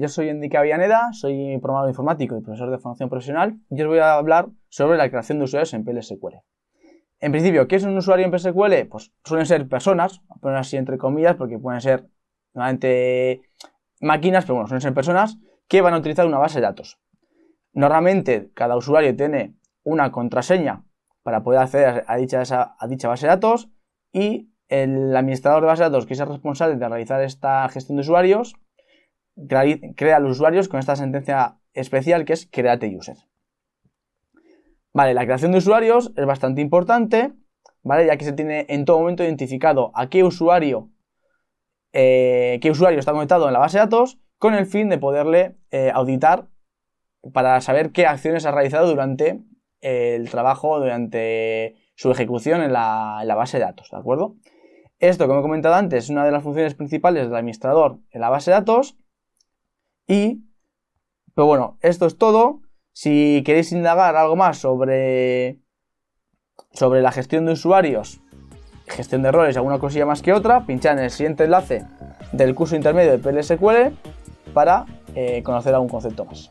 yo soy Enrique villaneda. soy programador informático y profesor de formación profesional y os voy a hablar sobre la creación de usuarios en PLSQL. En principio, ¿qué es un usuario en PSQL? Pues suelen ser personas, poner así entre comillas, porque pueden ser normalmente máquinas, pero bueno, suelen ser personas que van a utilizar una base de datos. Normalmente, cada usuario tiene una contraseña para poder acceder a dicha, a dicha base de datos y el administrador de base de datos, que es el responsable de realizar esta gestión de usuarios, crea los usuarios con esta sentencia especial que es create user. Vale, la creación de usuarios es bastante importante, Ya que se tiene en todo momento identificado a qué usuario, eh, qué usuario está conectado en la base de datos con el fin de poderle eh, auditar para saber qué acciones ha realizado durante eh, el trabajo, durante su ejecución en la, base de datos, ¿de acuerdo? Esto, como he comentado antes, es una de las funciones principales del administrador en la base de datos y, pero pues bueno, esto es todo. Si queréis indagar algo más sobre, sobre la gestión de usuarios, gestión de errores, alguna cosilla más que otra, pinchad en el siguiente enlace del curso intermedio de PLSQL para eh, conocer algún concepto más.